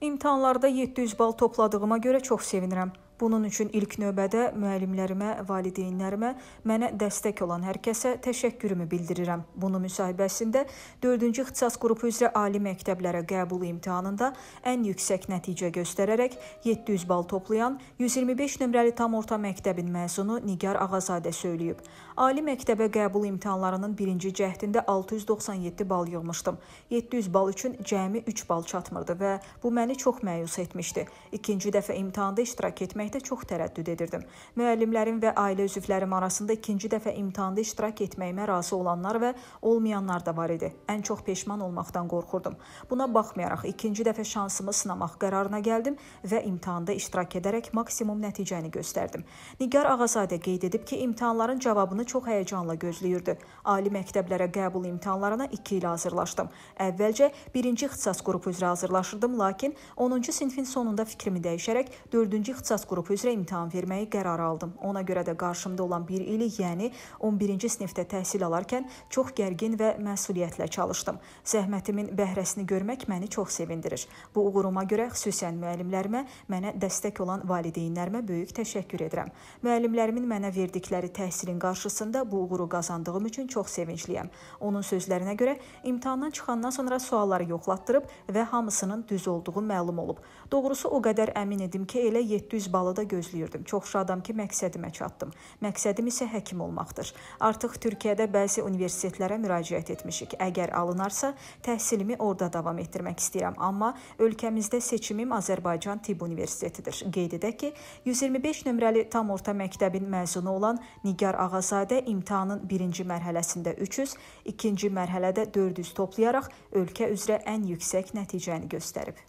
İmtahanlarda 700 bal topladığıma görə çox sevinirəm. Bunun üçün ilk növbədə müəllimlərimə, valideynlərimə, mənə dəstək olan hər kəsə təşəkkürümü bildirirəm. Bunu müsahibəsində 4-cü ixtisas qrupu üzrə ali məktəblərə qəbul imtahanında ən yüksək nəticə göstərərək 700 bal toplayan 125 nömrəli tam orta məktəbin məzunu Nigar Ağazadə söyləyib. Ali məktəbə qəbul imtahanlarının birinci cəhdində 697 bal yığmışdım. 700 bal üçün cəmi 3 bal çatmırdı və bu məni çox məyus etmişdi. İkinci dəfə imtahanda iştirak etmək etməkdə çox tərəddüd edirdim. Müəllimlərim və ailə üzvlərim arasında ikinci dəfə imtahanda iştirak etməyimə razı olanlar və olmayanlar da var idi. Ən çox peşman olmaqdan qorxurdum. Buna baxmayaraq ikinci dəfə şansımı sınamaq qərarına gəldim və imtahanda iştirak edərək maksimum nəticəni göstərdim. Nigar Ağazadə qeyd edib ki, imtahanların cavabını çox həyəcanla gözləyirdi. Ali məktəblərə qəbul imtahanlarına 2 il hazırlaşdım. Əvvəlcə 1-ci ixtisas qrupu üzrə hazırlaşırdım, lakin 10-cu sinfin sonunda fikrimi dəyişərək 4-cü ixtisas qrupu qrupu üzrə imtahan verməyi qərar aldım. Ona görə də qarşımda olan bir ili, yəni 11-ci sinifdə təhsil alarkən çox gərgin və məsuliyyətlə çalışdım. Zəhmətimin bəhrəsini görmək məni çox sevindirir. Bu uğuruma görə xüsusən müəllimlərimə, mənə dəstək olan valideynlərimə böyük təşəkkür edirəm. Müəllimlərimin mənə verdikləri təhsilin qarşısında bu uğuru qazandığım üçün çox sevincliyəm. Onun sözlərinə görə imtahandan çıxandan sonra sualları yoxlatdırıb və hamısının düz olduğu məlum olub. Doğrusu o qədər əmin edim ki, elə 700 balı Zalada gözləyirdim. Çox şadam ki, məqsədimə çatdım. Məqsədim isə həkim olmaqdır. Artıq Türkiyədə bəzi universitetlərə müraciət etmişik. Əgər alınarsa, təhsilimi orada davam etdirmək istəyirəm, amma ölkəmizdə seçimim Azərbaycan Tibb Universitetidir. Qeyd edək ki, 125 nömrəli tam orta məktəbin məzunu olan Nigar Ağazadə imtahanın birinci mərhələsində 300, ikinci mərhələdə 400 toplayaraq ölkə üzrə ən yüksək nəticəni göstərib.